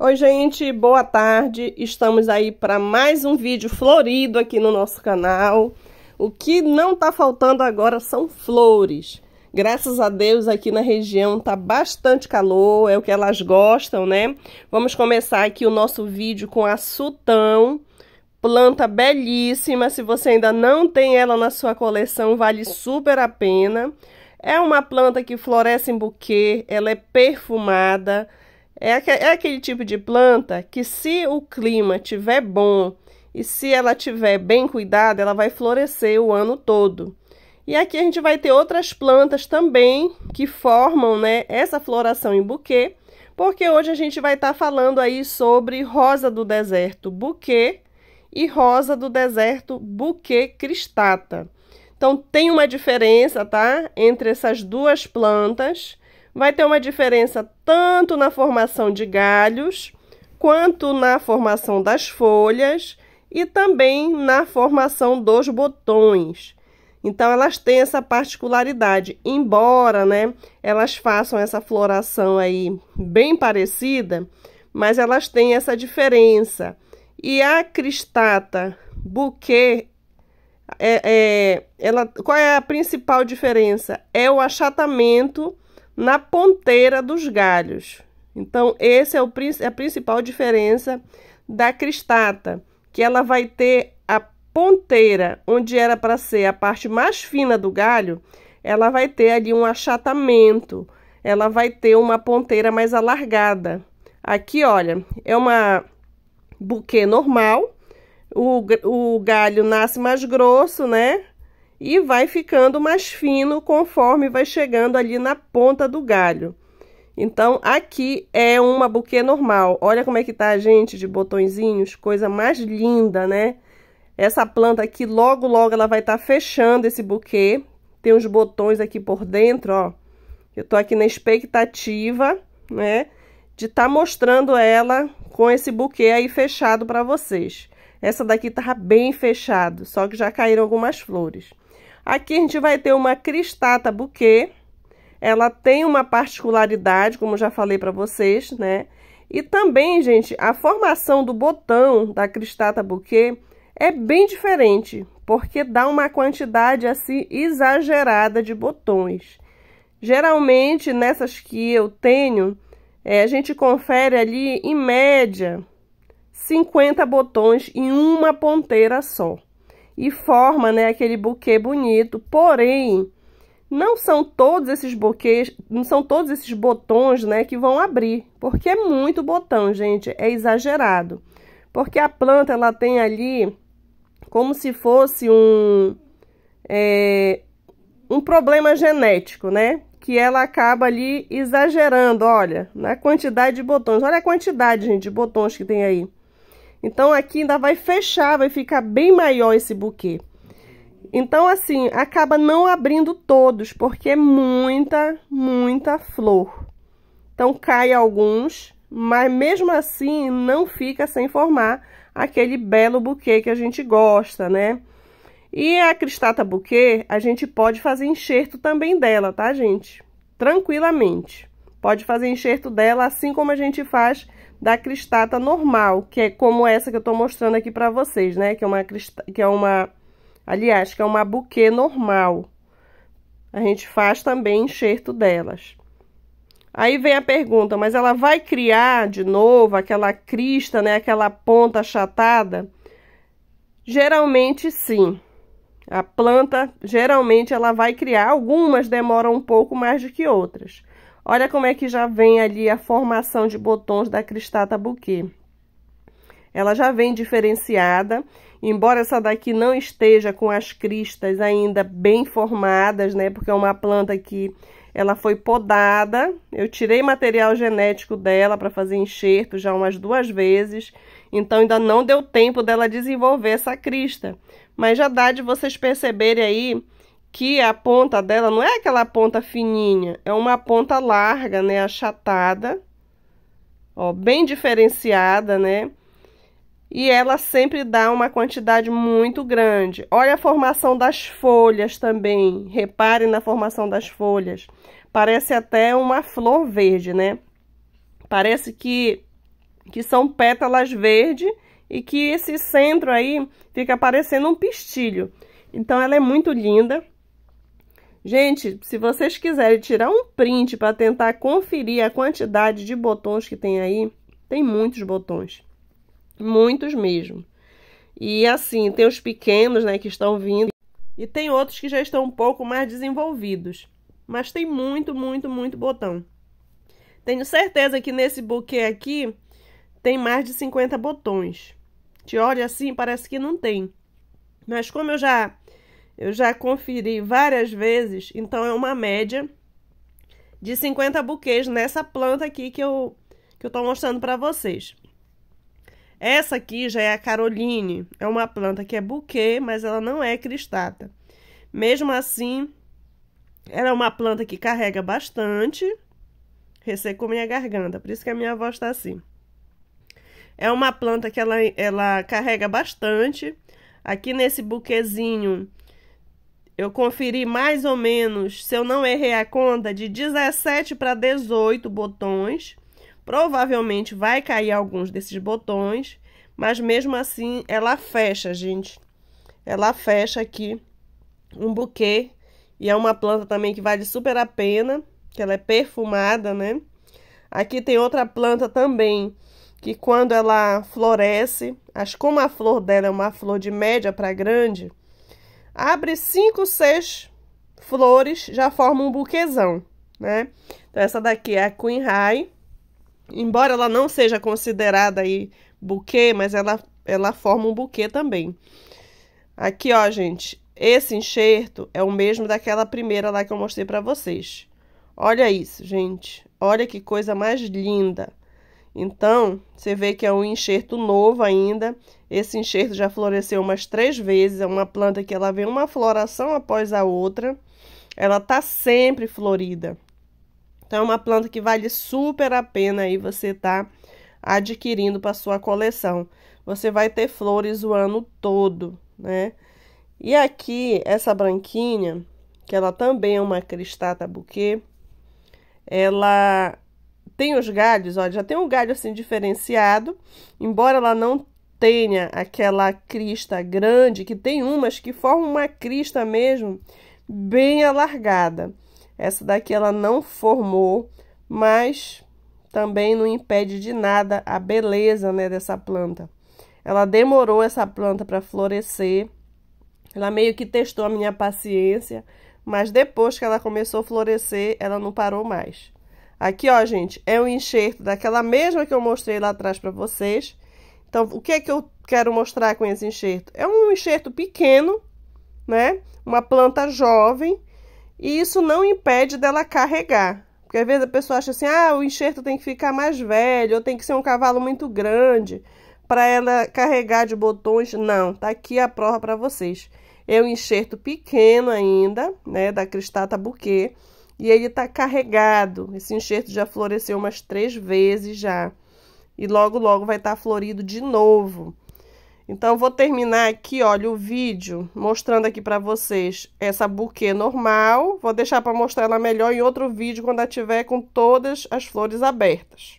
Oi, gente, boa tarde. Estamos aí para mais um vídeo florido aqui no nosso canal. O que não tá faltando agora são flores. Graças a Deus aqui na região tá bastante calor, é o que elas gostam, né? Vamos começar aqui o nosso vídeo com a Sutão, planta belíssima. Se você ainda não tem ela na sua coleção, vale super a pena. É uma planta que floresce em buquê, ela é perfumada, é, é aquele tipo de planta que, se o clima tiver bom e se ela tiver bem cuidada, ela vai florescer o ano todo. E aqui a gente vai ter outras plantas também que formam né, essa floração em buquê, porque hoje a gente vai estar tá falando aí sobre rosa do deserto buquê e rosa do deserto buquê cristata. Então, tem uma diferença, tá? Entre essas duas plantas vai ter uma diferença tanto na formação de galhos, quanto na formação das folhas e também na formação dos botões. Então, elas têm essa particularidade, embora né, elas façam essa floração aí bem parecida, mas elas têm essa diferença. E a cristata buquê, é, é, ela, qual é a principal diferença? É o achatamento na ponteira dos galhos. Então, essa é o, é a principal diferença da cristata, que ela vai ter a ponteira, onde era para ser a parte mais fina do galho, ela vai ter ali um achatamento, ela vai ter uma ponteira mais alargada. Aqui, olha, é uma buquê normal, o, o galho nasce mais grosso, né? e vai ficando mais fino conforme vai chegando ali na ponta do galho. Então, aqui é uma buquê normal. Olha como é que tá, gente, de botõezinhos, coisa mais linda, né? Essa planta aqui, logo, logo, ela vai estar tá fechando esse buquê. Tem uns botões aqui por dentro, ó. Eu tô aqui na expectativa, né, de estar tá mostrando ela com esse buquê aí fechado para vocês. Essa daqui tava tá bem fechado, só que já caíram algumas flores. Aqui a gente vai ter uma cristata buquê. Ela tem uma particularidade, como já falei para vocês, né? E também, gente, a formação do botão da cristata buquê é bem diferente, porque dá uma quantidade assim exagerada de botões. Geralmente, nessas que eu tenho, é, a gente confere ali, em média, 50 botões em uma ponteira só e forma né, aquele buquê bonito. Porém, não são todos esses buquês, não são todos esses botões né, que vão abrir, porque é muito botão, gente, é exagerado. Porque a planta ela tem ali como se fosse um, é, um problema genético, né? Que ela acaba ali exagerando, olha, na quantidade de botões. Olha a quantidade, gente, de botões que tem aí. Então, aqui ainda vai fechar, vai ficar bem maior esse buquê. Então, assim, acaba não abrindo todos, porque é muita, muita flor. Então, cai alguns, mas mesmo assim, não fica sem formar aquele belo buquê que a gente gosta, né? E a cristata buquê, a gente pode fazer enxerto também dela, tá, gente? Tranquilamente. Pode fazer enxerto dela, assim como a gente faz da cristata normal, que é como essa que eu tô mostrando aqui pra vocês, né? Que é uma cristata, que é uma, aliás, que é uma buquê normal. A gente faz também enxerto delas. Aí vem a pergunta, mas ela vai criar de novo aquela crista, né? Aquela ponta achatada? Geralmente sim. A planta, geralmente, ela vai criar. Algumas demoram um pouco mais do que outras. Olha como é que já vem ali a formação de botões da cristata buquê. Ela já vem diferenciada, embora essa daqui não esteja com as cristas ainda bem formadas, né? Porque é uma planta que ela foi podada, eu tirei material genético dela para fazer enxerto já umas duas vezes, então ainda não deu tempo dela desenvolver essa crista. Mas já dá de vocês perceberem aí que a ponta dela não é aquela ponta fininha, é uma ponta larga, né, achatada, ó, bem diferenciada, né? E ela sempre dá uma quantidade muito grande. Olha a formação das folhas também. Reparem na formação das folhas. Parece até uma flor verde, né? Parece que, que são pétalas verdes e que esse centro aí fica parecendo um pistilho. Então, ela é muito linda. Gente, se vocês quiserem tirar um print para tentar conferir a quantidade de botões que tem aí, tem muitos botões. Muitos mesmo. E assim, tem os pequenos, né, que estão vindo, e tem outros que já estão um pouco mais desenvolvidos. Mas tem muito, muito, muito botão. Tenho certeza que nesse buquê aqui tem mais de 50 botões. Te olha assim, parece que não tem. Mas como eu já eu já conferi várias vezes, então é uma média de 50 buquês nessa planta aqui que eu que eu tô mostrando para vocês. Essa aqui já é a Caroline, é uma planta que é buquê, mas ela não é cristata. Mesmo assim, ela é uma planta que carrega bastante. Ressecou minha garganta, por isso que a minha voz está assim. É uma planta que ela, ela carrega bastante. Aqui nesse buquezinho eu conferi mais ou menos, se eu não errei a conta, de 17 para 18 botões. Provavelmente vai cair alguns desses botões, mas mesmo assim ela fecha, gente. Ela fecha aqui um buquê e é uma planta também que vale super a pena, que ela é perfumada, né? Aqui tem outra planta também que quando ela floresce, acho como a flor dela é uma flor de média para grande, Abre cinco, seis flores, já forma um buquezão, né? Então, essa daqui é a Queen High. Embora ela não seja considerada aí buquê, mas ela, ela forma um buquê também. Aqui, ó, gente, esse enxerto é o mesmo daquela primeira lá que eu mostrei pra vocês. Olha isso, gente. Olha que coisa mais linda. Então, você vê que é um enxerto novo ainda. Esse enxerto já floresceu umas três vezes. É uma planta que ela vem uma floração após a outra. Ela tá sempre florida. Então, é uma planta que vale super a pena aí você tá adquirindo para sua coleção. Você vai ter flores o ano todo, né? E aqui, essa branquinha, que ela também é uma cristata buquê, ela tem os galhos, olha, já tem um galho assim diferenciado, embora ela não tenha aquela crista grande, que tem umas que formam uma crista mesmo bem alargada. Essa daqui ela não formou, mas também não impede de nada a beleza né, dessa planta. Ela demorou essa planta para florescer, ela meio que testou a minha paciência, mas depois que ela começou a florescer, ela não parou mais. Aqui, ó, gente, é um enxerto daquela mesma que eu mostrei lá atrás para vocês. Então, o que é que eu quero mostrar com esse enxerto? É um enxerto pequeno, né? Uma planta jovem, e isso não impede dela carregar. Porque às vezes a pessoa acha assim, ah, o enxerto tem que ficar mais velho, ou tem que ser um cavalo muito grande para ela carregar de botões. Não, tá aqui a prova para vocês. É um enxerto pequeno ainda, né, da cristata buquê e ele está carregado. Esse enxerto já floresceu umas três vezes já. E logo, logo vai estar tá florido de novo. Então, vou terminar aqui, olha, o vídeo mostrando aqui para vocês essa buquê normal. Vou deixar para mostrar ela melhor em outro vídeo, quando ela tiver com todas as flores abertas.